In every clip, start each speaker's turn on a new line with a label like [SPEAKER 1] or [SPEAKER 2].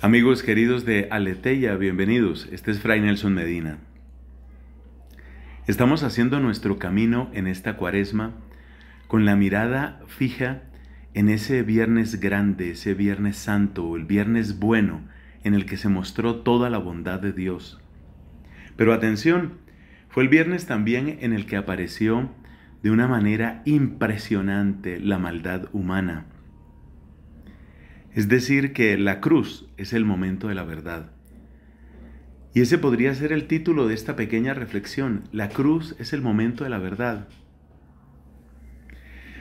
[SPEAKER 1] Amigos queridos de Aleteya, bienvenidos. Este es Fray Nelson Medina. Estamos haciendo nuestro camino en esta cuaresma con la mirada fija en ese viernes grande, ese viernes santo, el viernes bueno, en el que se mostró toda la bondad de Dios. Pero atención, fue el viernes también en el que apareció de una manera impresionante la maldad humana es decir, que la cruz es el momento de la verdad. Y ese podría ser el título de esta pequeña reflexión. La cruz es el momento de la verdad.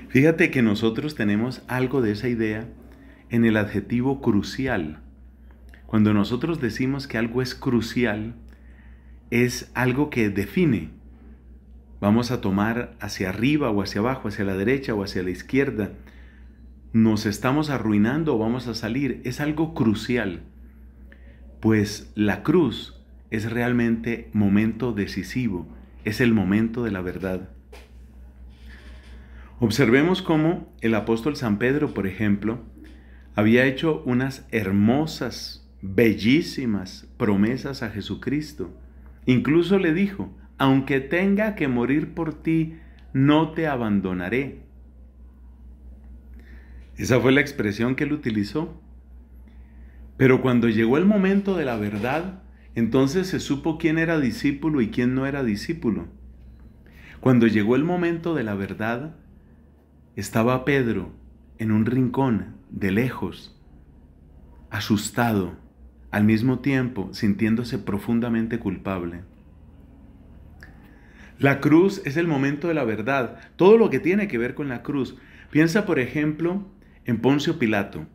[SPEAKER 1] Fíjate que nosotros tenemos algo de esa idea en el adjetivo crucial. Cuando nosotros decimos que algo es crucial, es algo que define. Vamos a tomar hacia arriba o hacia abajo, hacia la derecha o hacia la izquierda, nos estamos arruinando o vamos a salir es algo crucial, pues la cruz es realmente momento decisivo, es el momento de la verdad. Observemos cómo el apóstol San Pedro, por ejemplo, había hecho unas hermosas, bellísimas promesas a Jesucristo. Incluso le dijo, aunque tenga que morir por ti, no te abandonaré. Esa fue la expresión que él utilizó. Pero cuando llegó el momento de la verdad, entonces se supo quién era discípulo y quién no era discípulo. Cuando llegó el momento de la verdad, estaba Pedro en un rincón, de lejos, asustado, al mismo tiempo sintiéndose profundamente culpable. La cruz es el momento de la verdad, todo lo que tiene que ver con la cruz. Piensa, por ejemplo, en Poncio Pilato.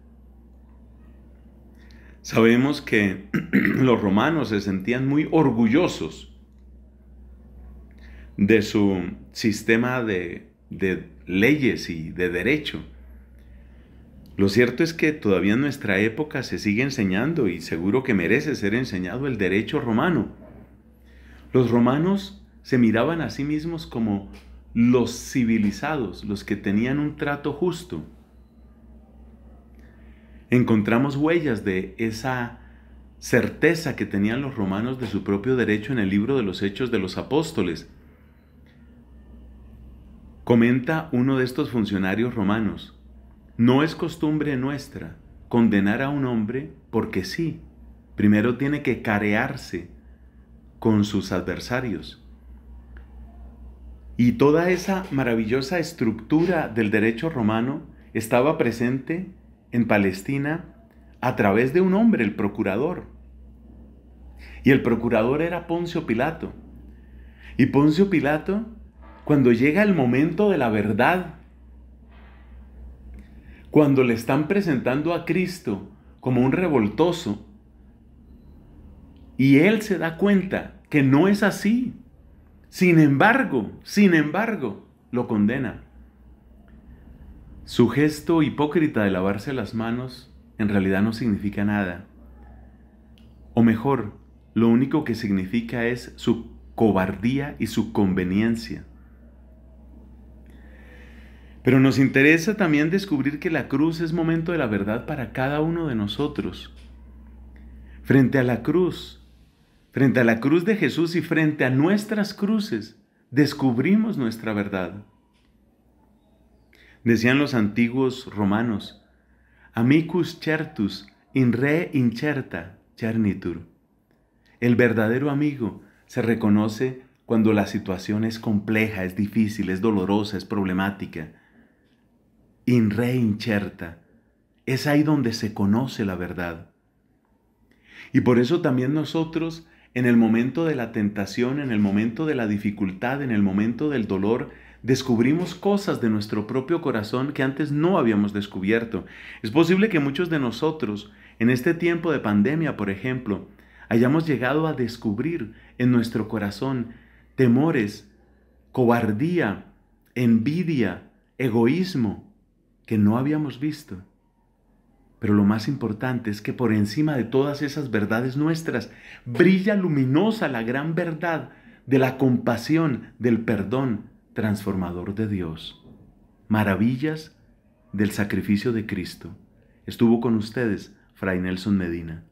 [SPEAKER 1] Sabemos que los romanos se sentían muy orgullosos de su sistema de, leyes y de derecho. Lo cierto es que todavía en nuestra época se sigue enseñando y seguro que merece ser enseñado el derecho romano. Los romanos se miraban a sí mismos como los civilizados, los que tenían un trato justo encontramos huellas de esa certeza que tenían los romanos de su propio derecho en el libro de los Hechos de los Apóstoles. Comenta uno de estos funcionarios romanos, no es costumbre nuestra condenar a un hombre porque sí, primero tiene que carearse con sus adversarios. Y toda esa maravillosa estructura del derecho romano estaba presente en Palestina a través de un hombre, el procurador. Y el procurador era Poncio Pilato. Y Poncio Pilato, cuando llega el momento de la verdad, cuando le están presentando a Cristo como un revoltoso, y él se da cuenta que no es así, sin embargo, sin embargo, lo condena. Su gesto hipócrita de lavarse las manos en realidad no significa nada. O mejor, lo único que significa es su cobardía y su conveniencia. Pero nos interesa también descubrir que la cruz es momento de la verdad para cada uno de nosotros. Frente a la cruz, frente a la cruz de Jesús y frente a nuestras cruces, descubrimos nuestra verdad. Decían los antiguos romanos, amicus certus in re incerta cernitur. El verdadero amigo se reconoce cuando la situación es compleja, es difícil, es dolorosa, es problemática. In re incerta. Es ahí donde se conoce la verdad. Y por eso también nosotros, en el momento de la tentación, en el momento de la dificultad, en el momento del dolor, descubrimos cosas de nuestro propio corazón que antes no habíamos descubierto. Es posible que muchos de nosotros, en este tiempo de pandemia, por ejemplo, hayamos llegado a descubrir en nuestro corazón temores, cobardía, envidia, egoísmo, que no habíamos visto. Pero lo más importante es que por encima de todas esas verdades nuestras brilla luminosa la gran verdad de la compasión, del perdón, transformador de Dios, maravillas del sacrificio de Cristo. Estuvo con ustedes Fray Nelson Medina.